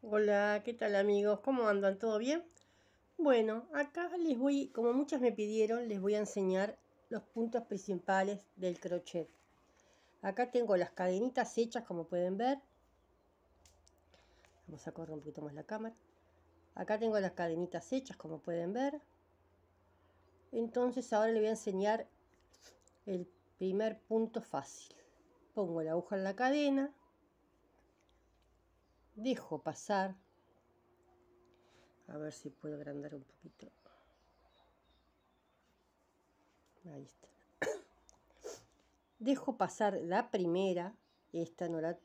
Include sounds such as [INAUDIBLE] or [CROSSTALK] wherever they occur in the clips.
Hola, ¿qué tal amigos? ¿Cómo andan? ¿Todo bien? Bueno, acá les voy, como muchas me pidieron, les voy a enseñar los puntos principales del crochet. Acá tengo las cadenitas hechas, como pueden ver. Vamos a correr un poquito más la cámara. Acá tengo las cadenitas hechas, como pueden ver. Entonces ahora les voy a enseñar el primer punto fácil. Pongo la aguja en la cadena, dejo pasar. A ver si puedo agrandar un poquito. Ahí está. [COUGHS] Dejo pasar la primera. Esta no la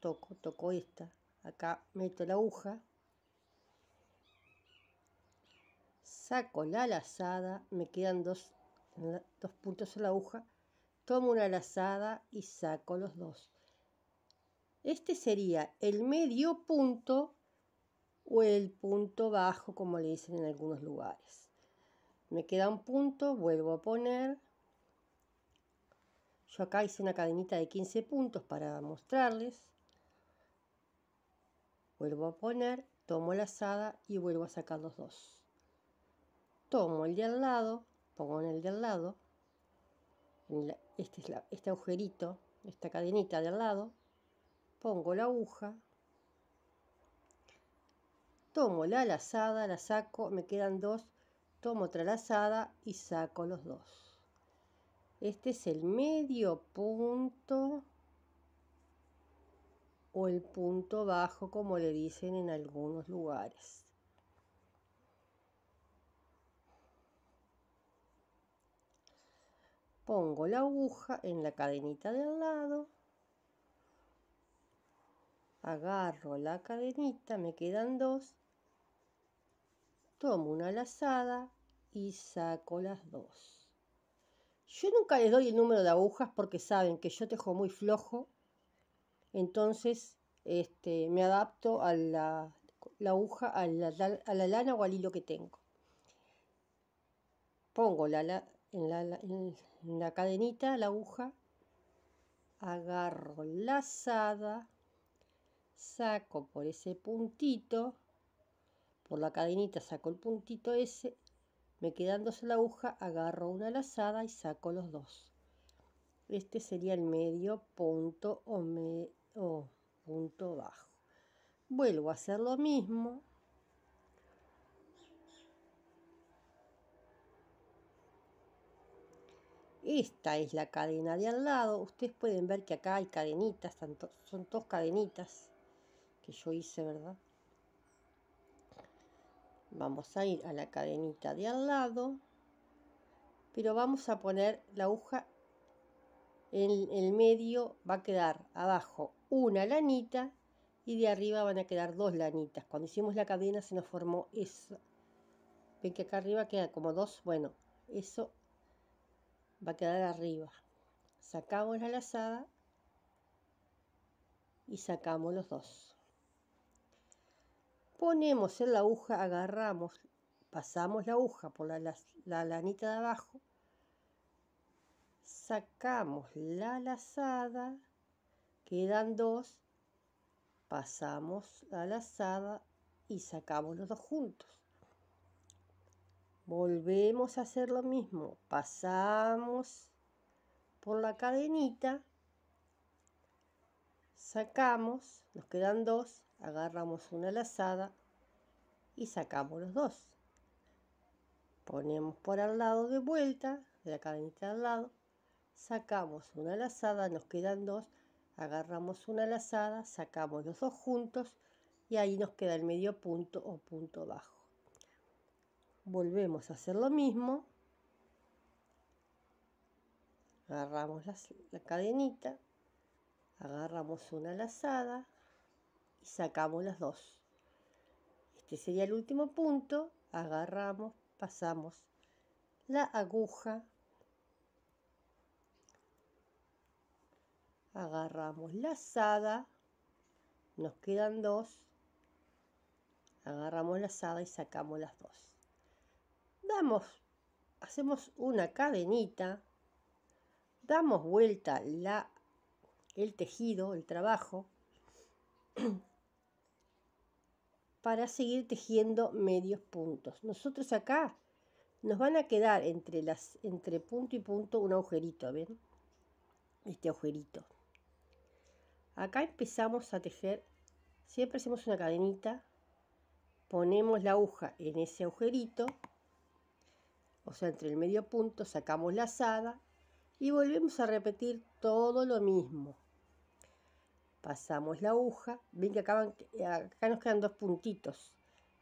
toco, toco esta. Acá meto la aguja. Saco la lazada. Me quedan dos, dos puntos en la aguja. Tomo una lazada y saco los dos este sería el medio punto o el punto bajo, como le dicen en algunos lugares. Me queda un punto, vuelvo a poner. Yo acá hice una cadenita de 15 puntos para mostrarles. Vuelvo a poner, tomo la lazada y vuelvo a sacar los dos. Tomo el de al lado, pongo en el de al lado, este, es este agujerito, esta cadenita de al lado, pongo la aguja, tomo la lazada, la saco, me quedan dos, tomo otra lazada y saco los dos. Este es el medio punto o el punto bajo como le dicen en algunos lugares. Pongo la aguja en la cadenita de al lado agarro la cadenita, me quedan dos, tomo una lazada y saco las dos. Yo nunca les doy el número de agujas porque saben que yo tejo muy flojo, entonces este, me adapto a la, aguja, a la, lana o al hilo que tengo. Pongo la, en, la, la cadenita la aguja, agarro lazada, saco por ese puntito, por la cadenita saco el puntito ese, me quedándose la aguja, agarro una lazada y saco los dos. Este sería el medio punto o, medio punto bajo. Vuelvo a hacer lo mismo. Esta es la cadena de al lado. Ustedes pueden ver que acá hay cadenitas, son dos cadenitas yo hice, ¿verdad? Vamos a ir a la cadenita de al lado, pero vamos a poner la aguja en el medio, va a quedar abajo una lanita y de arriba van a quedar dos lanitas. Cuando hicimos la cadena se nos formó eso. Ven que acá arriba queda como dos, bueno, eso va a quedar arriba. Sacamos la lazada y sacamos los dos ponemos en la aguja, agarramos, pasamos la aguja por la, lanita de abajo, sacamos la lazada, quedan dos, pasamos la lazada y sacamos los dos juntos. Volvemos a hacer lo mismo, pasamos por la cadenita sacamos, nos quedan dos, agarramos una lazada y sacamos los dos. Ponemos por al lado de vuelta, de la cadenita al lado, sacamos una lazada, nos quedan dos, agarramos una lazada, sacamos los dos juntos y ahí nos queda el medio punto o punto bajo. Volvemos a hacer lo mismo. Agarramos la, la cadenita, agarramos una lazada y sacamos las dos. Este sería el último punto, agarramos, pasamos la aguja, agarramos lazada, nos quedan dos, agarramos lazada y sacamos las dos. Damos, hacemos una cadenita, damos vuelta la el tejido, el trabajo, [CLEARS THROAT] para seguir tejiendo medios puntos. Nosotros acá nos van a quedar entre, las, entre punto y punto un agujerito, ¿ven? Este agujerito. Acá empezamos a tejer, siempre hacemos una cadenita, ponemos la aguja en ese agujerito, o sea, entre el medio punto sacamos la asada y volvemos a repetir todo lo mismo pasamos la aguja, ven que acá, eh, acá nos quedan dos puntitos,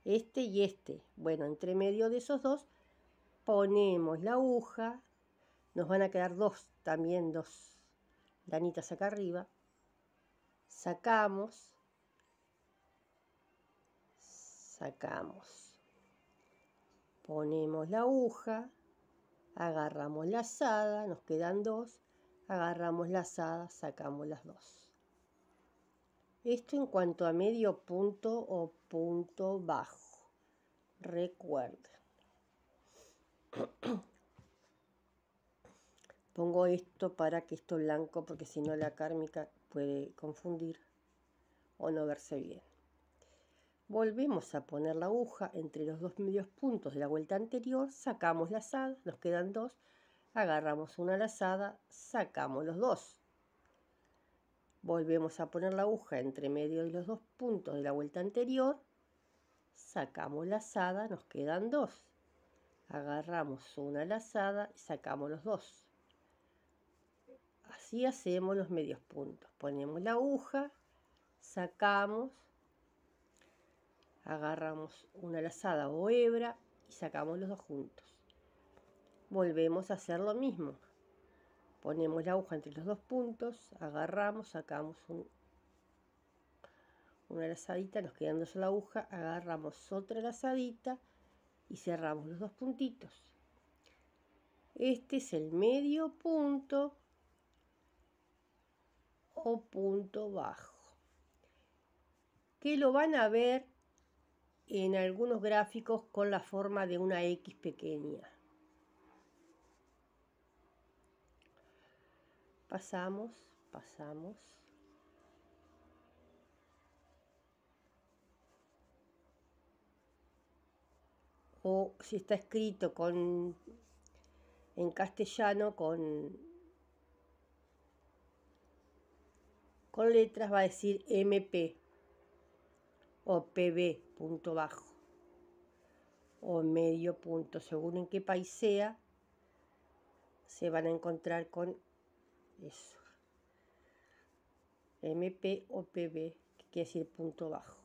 este y este. Bueno, entre medio de esos dos ponemos la aguja, nos van a quedar dos, también dos lanitas acá arriba. Sacamos, sacamos, ponemos la aguja, agarramos la asada, nos quedan dos, agarramos la asada, sacamos las dos. Esto en cuanto a medio punto o punto bajo. Recuerda. [COUGHS] Pongo esto para que esto blanco, porque si no la kármica puede confundir o no verse bien. Volvemos a poner la aguja entre los dos medios puntos de la vuelta anterior, sacamos la lazada, nos quedan dos, agarramos una lazada, sacamos los dos, Volvemos a poner la aguja entre medio de los dos puntos de la vuelta anterior. Sacamos la lazada, nos quedan dos. Agarramos una lazada y sacamos los dos. Así hacemos los medios puntos. Ponemos la aguja, sacamos, agarramos una lazada o hebra y sacamos los dos juntos. Volvemos a hacer lo mismo ponemos la aguja entre los dos puntos, agarramos, sacamos un, una lazadita, nos quedan dos la aguja, agarramos otra lazadita y cerramos los dos puntitos. Este es el medio punto o punto bajo, que lo van a ver en algunos gráficos con la forma de una X pequeña. pasamos, pasamos. O si está escrito con en castellano con con letras va a decir MP o PB punto bajo o medio punto según en qué país sea se van a encontrar con eso. PB que quiere decir punto bajo.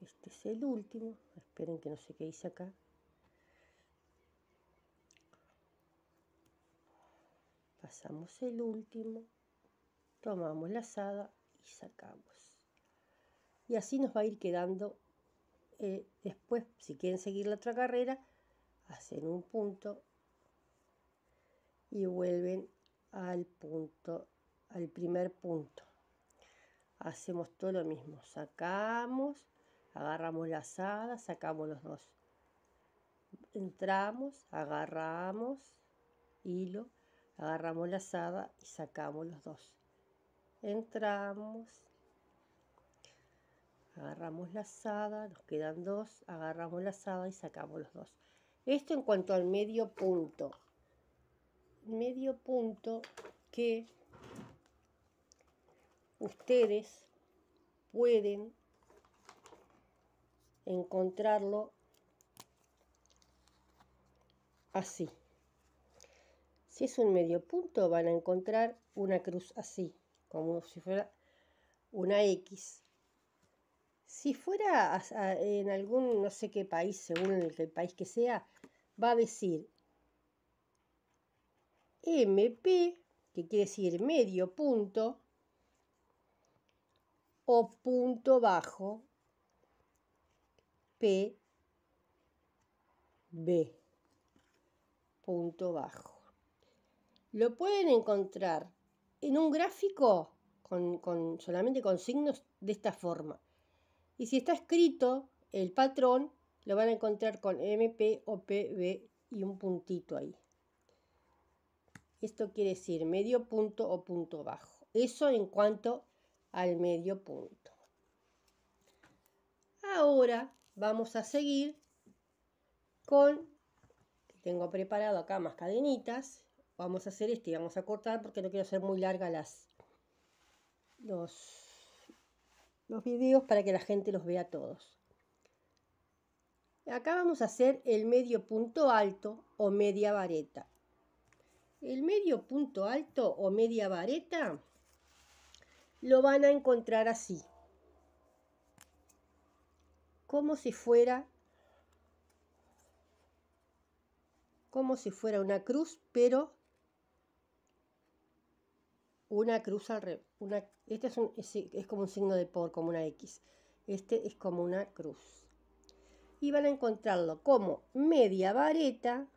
Este es el último. Esperen que no sé qué dice acá. Pasamos el último. Tomamos la lazada y sacamos. Y así nos va a ir quedando. Eh, después, si quieren seguir la otra carrera, hacen un punto y vuelven al punto, al primer punto. Hacemos todo lo mismo, sacamos, agarramos la asada, sacamos los dos. Entramos, agarramos hilo, agarramos la asada y sacamos los dos. Entramos, agarramos la asada, nos quedan dos, agarramos la asada y sacamos los dos. Esto en cuanto al medio punto medio punto que ustedes pueden encontrarlo así. Si es un medio punto van a encontrar una cruz así, como si fuera una X. Si fuera en algún no sé qué país, según el país que sea, va a decir MP, que quiere decir medio punto, o punto bajo PB, punto bajo. Lo pueden encontrar en un gráfico solamente con signos de esta forma. Y si está escrito el patrón, lo van a encontrar con MP o PB y un puntito ahí. Esto quiere decir medio punto o punto bajo. Eso en cuanto al medio punto. Ahora vamos a seguir con, tengo preparado acá más cadenitas, vamos a hacer este y vamos a cortar porque no quiero hacer muy largas las, los, los videos para que la gente los vea todos. Acá vamos a hacer el medio punto alto o media vareta. El medio punto alto o media vareta lo van a encontrar así, como si fuera como si fuera una cruz, pero una cruz al revés. Este es, es, como un signo de por, como una X. Este es como una cruz. Y van a encontrarlo como media vareta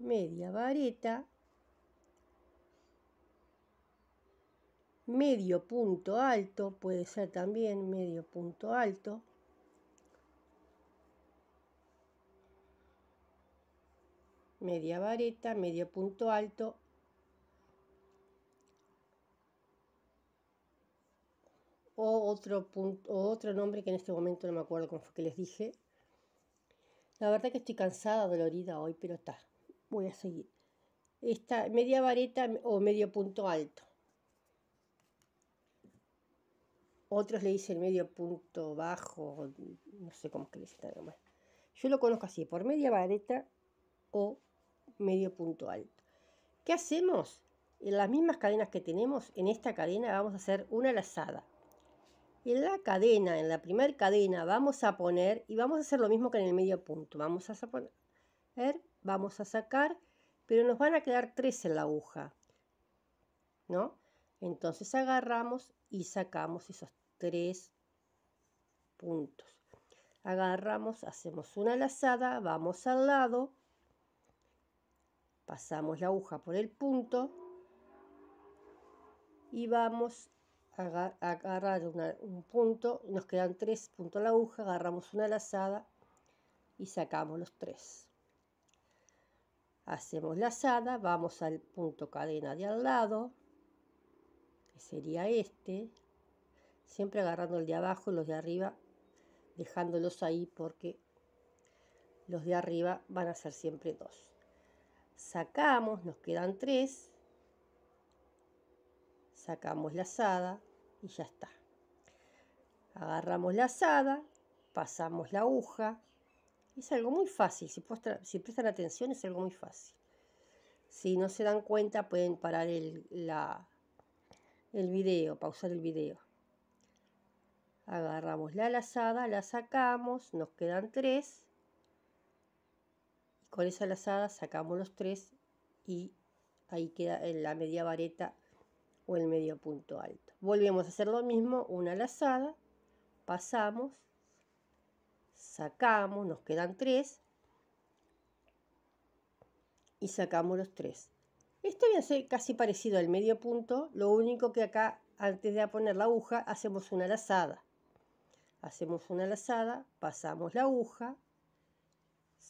media vareta, medio punto alto, puede ser también medio punto alto. Media vareta, medio punto alto. O otro, punto, otro nombre que en este momento no me acuerdo cómo fue que les dije. La verdad que estoy cansada, dolorida hoy, pero está voy a seguir esta media vareta o medio punto alto otros le dicen medio punto bajo no sé cómo es que le dicen yo lo conozco así por media vareta o medio punto alto ¿qué hacemos? en las mismas cadenas que tenemos en esta cadena vamos a hacer una lazada en la cadena, en la primera cadena, vamos a poner, y vamos a hacer lo mismo que en el medio punto, vamos a poner vamos a sacar, pero nos van a quedar tres en la aguja, ¿no? Entonces agarramos y sacamos esos tres puntos. Agarramos, hacemos una lazada, vamos al lado, pasamos la aguja por el punto y vamos a agarrar un punto, nos quedan tres puntos en la aguja, agarramos una lazada y sacamos los tres hacemos la lazada, vamos al punto cadena de al lado, que sería este, siempre agarrando el de abajo y los de arriba, dejándolos ahí porque los de arriba van a ser siempre dos. Sacamos, nos quedan tres, sacamos la lazada y ya está. Agarramos la lazada, pasamos la aguja es algo muy fácil, si, si prestan atención es algo muy fácil. Si no se dan cuenta pueden parar el, la, el video, pausar el video. Agarramos la lazada, la sacamos, nos quedan tres. Con esa lazada sacamos los tres y ahí queda la media vareta o el medio punto alto. Volvemos a hacer lo mismo, una lazada, pasamos, sacamos, nos quedan tres y sacamos los tres Esto va a ser casi parecido al medio punto, lo único que acá antes de poner la aguja hacemos una lazada. Hacemos una lazada, pasamos la aguja,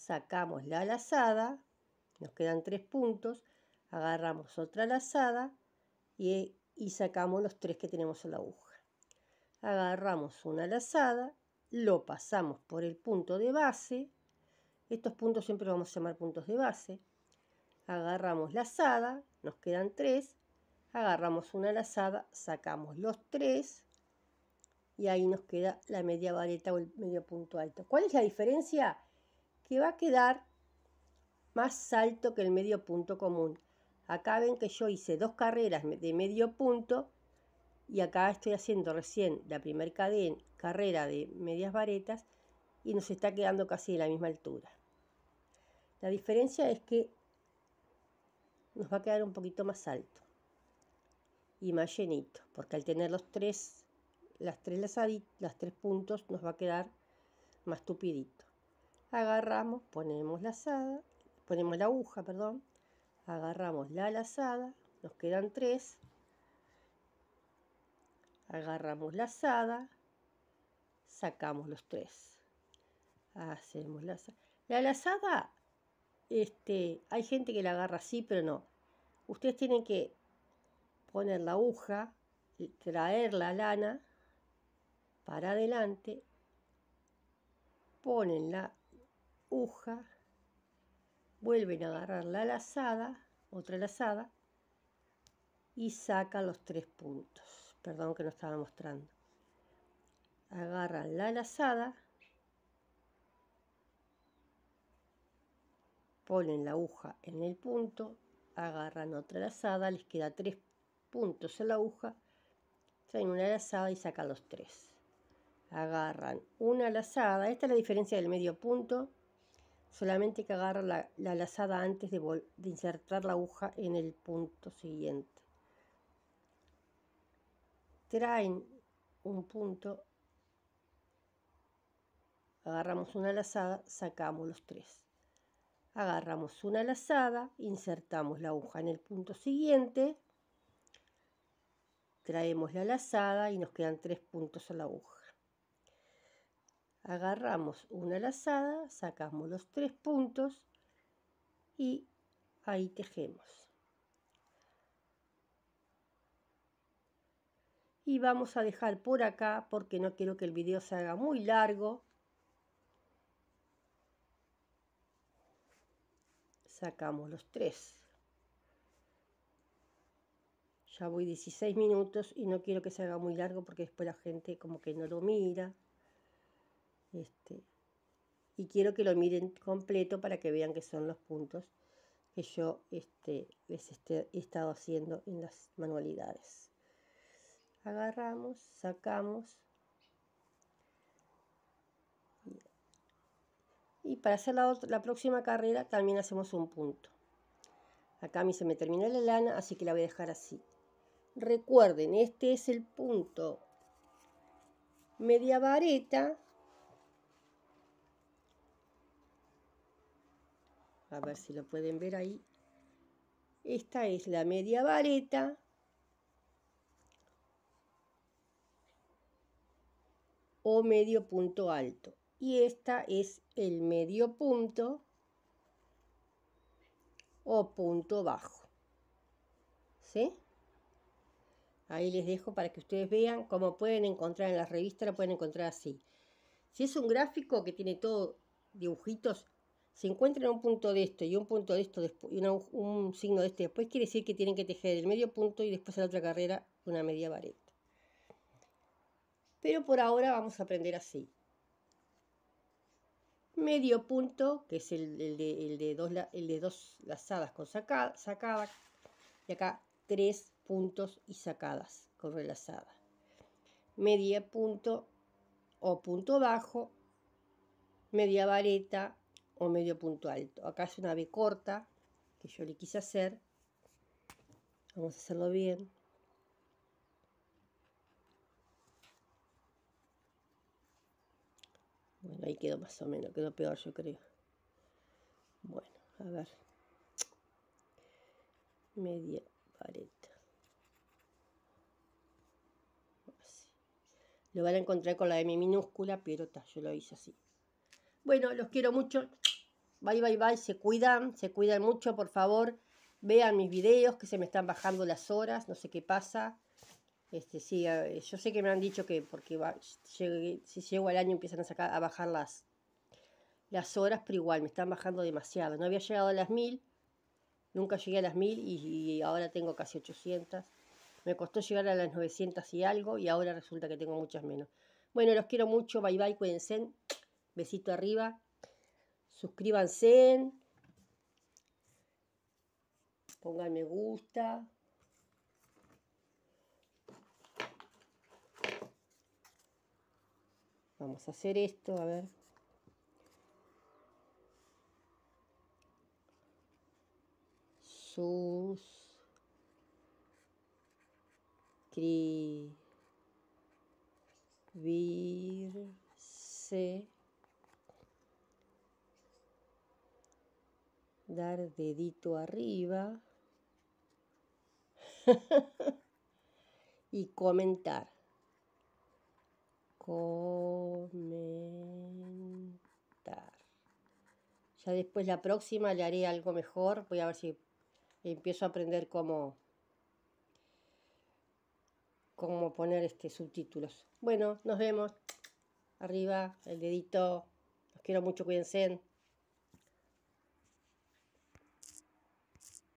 sacamos la lazada, nos quedan tres puntos, agarramos otra lazada y, sacamos los tres que tenemos en la aguja. Agarramos una lazada lo pasamos por el punto de base, estos puntos siempre los vamos a llamar puntos de base, agarramos lazada, nos quedan tres, agarramos una lazada, sacamos los tres y ahí nos queda la media vareta o el medio punto alto. ¿Cuál es la diferencia? Que va a quedar más alto que el medio punto común. Acá ven que yo hice dos carreras de medio punto y acá estoy haciendo recién la primer cadena, carrera de medias varetas y nos está quedando casi de la misma altura. La diferencia es que nos va a quedar un poquito más alto y más llenito, porque al tener los tres, las tres las tres puntos, nos va a quedar más tupidito. Agarramos, ponemos lazada, ponemos la aguja, perdón, agarramos la lazada, nos quedan tres, agarramos la lazada, sacamos los tres. Hacemos lazada. La lazada, este, hay gente que la agarra así, pero no. Ustedes tienen que poner la aguja, traer la lana para adelante, ponen la aguja, vuelven a agarrar la lazada, otra lazada, y sacan los tres puntos perdón que no estaba mostrando. Agarran la lazada, ponen la aguja en el punto, agarran otra lazada, les queda tres puntos en la aguja, traen una lazada y sacan los tres. Agarran una lazada, esta es la diferencia del medio punto, solamente que agarran la, lazada antes de insertar la aguja en el punto siguiente traen un punto, agarramos una lazada, sacamos los tres. Agarramos una lazada, insertamos la aguja en el punto siguiente, traemos la lazada y nos quedan tres puntos a la aguja. Agarramos una lazada, sacamos los tres puntos y ahí tejemos. y vamos a dejar por acá porque no quiero que el video se haga muy largo. Sacamos los tres. Ya voy 16 minutos y no quiero que se haga muy largo porque después la gente como que no lo mira. Este, y quiero que lo miren completo para que vean que son los puntos que yo este, les este, he estado haciendo en las manualidades agarramos, sacamos. Y para hacer la, la próxima carrera también hacemos un punto. Acá a mí se me terminó la lana, así que la voy a dejar así. Recuerden, este es el punto media vareta. A ver si lo pueden ver ahí. Esta es la media vareta o medio punto alto. Y esta es el medio punto o punto bajo. ¿Sí? Ahí les dejo para que ustedes vean cómo pueden encontrar en la revista, la pueden encontrar así. Si es un gráfico que tiene todo dibujitos, se en un punto de esto y un punto de esto después, y un signo de este después, quiere decir que tienen que tejer el medio punto y después en la otra carrera una media vareta pero por ahora vamos a aprender así. Medio punto, que es el, de, de, dos, lazadas con sacada, sacada, y acá tres puntos y sacadas con relazada. Media punto o punto bajo, media vareta o medio punto alto. Acá es una B corta que yo le quise hacer. Vamos a hacerlo bien. Bueno, ahí quedó más o menos, quedó peor yo creo. Bueno, a ver. Media vareta. Lo van a encontrar con la de mi minúscula, pero yo lo hice así. Bueno, los quiero mucho. Bye, bye, bye. Se cuidan, se cuidan mucho, por favor. Vean mis videos que se me están bajando las horas, no sé qué pasa. Este, sí, yo sé que me han dicho que porque va, si llego al año empiezan a, sacar, a bajar las, las horas, pero igual me están bajando demasiado. No había llegado a las mil nunca llegué a las mil y, ahora tengo casi 800. Me costó llegar a las 900 y algo y ahora resulta que tengo muchas menos. Bueno, los quiero mucho, bye bye, cuídense. Besito arriba. Suscríbanse. Pongan me gusta. Vamos a hacer esto, a ver. Sus. Dar dedito arriba. [LAUGHS] y comentar comentar. Ya después la próxima le haré algo mejor. Voy a ver si empiezo a aprender cómo, cómo poner este subtítulos. Bueno, nos vemos. Arriba, el dedito. Los quiero mucho, cuídense.